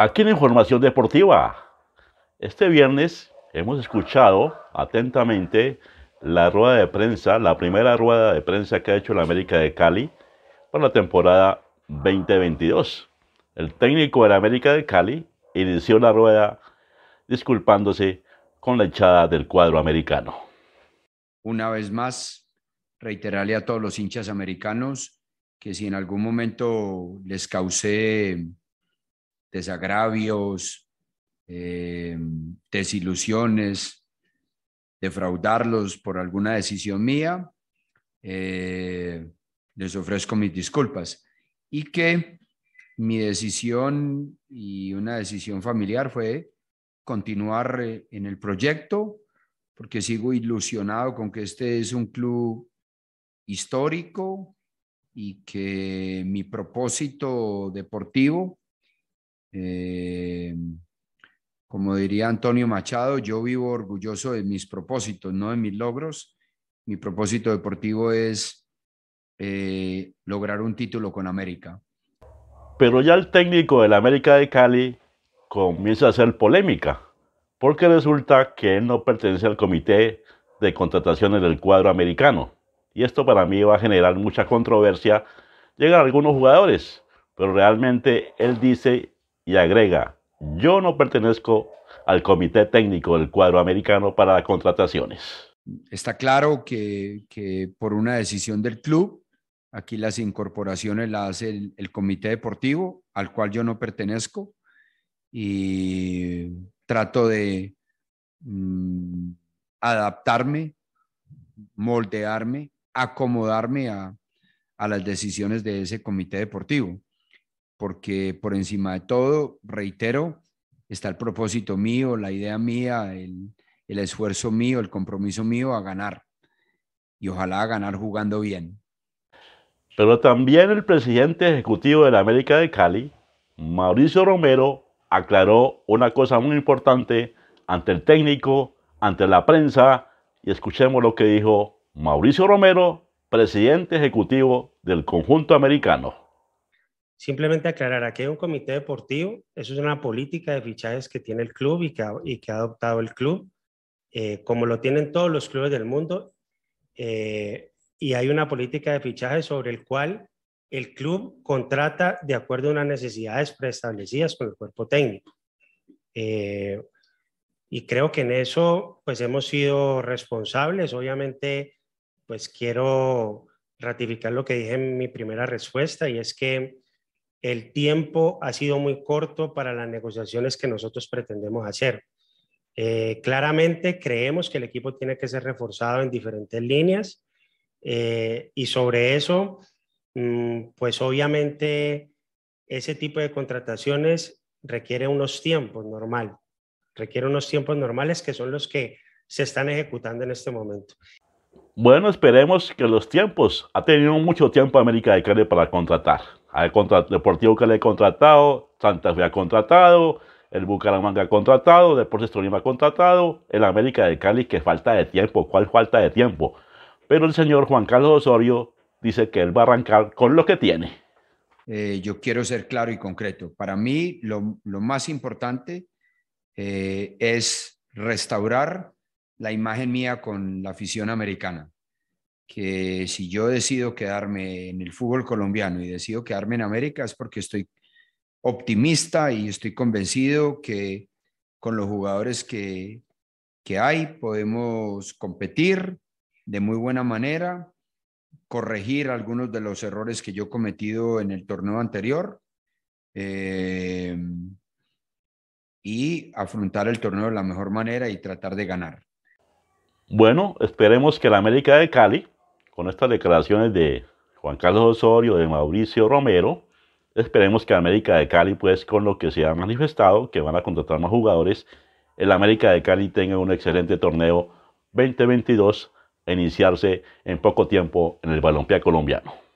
Aquí en Información Deportiva, este viernes hemos escuchado atentamente la rueda de prensa, la primera rueda de prensa que ha hecho la América de Cali para la temporada 2022. El técnico de la América de Cali inició la rueda disculpándose con la echada del cuadro americano. Una vez más, reiterarle a todos los hinchas americanos que si en algún momento les causé desagravios, eh, desilusiones, defraudarlos por alguna decisión mía, eh, les ofrezco mis disculpas y que mi decisión y una decisión familiar fue continuar eh, en el proyecto porque sigo ilusionado con que este es un club histórico y que mi propósito deportivo eh, como diría Antonio Machado, yo vivo orgulloso de mis propósitos, no de mis logros. Mi propósito deportivo es eh, lograr un título con América. Pero ya el técnico del América de Cali comienza a hacer polémica, porque resulta que él no pertenece al comité de contrataciones del cuadro americano. Y esto para mí va a generar mucha controversia. Llegan algunos jugadores, pero realmente él dice y agrega, yo no pertenezco al Comité Técnico del Cuadro Americano para Contrataciones. Está claro que, por una decisión del club, aquí las incorporaciones las hace el, Comité Deportivo, al cual yo no pertenezco, y trato de mm, adaptarme, moldearme, acomodarme a, a las decisiones de ese comité deportivo porque por encima de todo, reitero, está el propósito mío, la idea mía, el, esfuerzo mío, el compromiso mío a ganar. Y ojalá ganar jugando bien. Pero también el presidente ejecutivo de la América de Cali, Mauricio Romero, aclaró una cosa muy importante ante el técnico, ante la prensa, y escuchemos lo que dijo Mauricio Romero, presidente ejecutivo del conjunto americano. Simplemente aclarar, aquí hay un comité deportivo, eso es una política de fichajes que tiene el club y que ha, y que ha adoptado el club, eh, como lo tienen todos los clubes del mundo, eh, y hay una política de fichajes sobre el cual el club contrata de acuerdo a unas necesidades preestablecidas con el cuerpo técnico. Eh, y creo que en eso pues hemos sido responsables. Obviamente, pues quiero ratificar lo que dije en mi primera respuesta y es que el tiempo ha sido muy corto para las negociaciones que nosotros pretendemos hacer. Eh, claramente creemos que el equipo tiene que ser reforzado en diferentes líneas eh, y sobre eso, mm, pues obviamente ese tipo de contrataciones requiere unos tiempos normal, requiere unos tiempos normales que son los que se están ejecutando en este momento. Bueno, esperemos que los tiempos, ha tenido mucho tiempo América de Cali para contratar. Al Deportivo le ha contratado, Santa Fe ha contratado, el Bucaramanga ha contratado, Deportes Tolima ha contratado, el América de Cali, que falta de tiempo, ¿cuál falta de tiempo? Pero el señor Juan Carlos Osorio dice que él va a arrancar con lo que tiene. Eh, yo quiero ser claro y concreto. Para mí lo, lo más importante eh, es restaurar la imagen mía con la afición americana que si yo decido quedarme en el fútbol colombiano y decido quedarme en América es porque estoy optimista y estoy convencido que con los jugadores que, hay podemos competir de muy buena manera, corregir algunos de los errores que yo he cometido en el torneo anterior eh, y afrontar el torneo de la mejor manera y tratar de ganar. Bueno, esperemos que la América de Cali con estas declaraciones de Juan Carlos Osorio, de Mauricio Romero, esperemos que América de Cali, pues con lo que se ha manifestado, que van a contratar más jugadores, el América de Cali tenga un excelente torneo 2022 a e iniciarse en poco tiempo en el balompié colombiano.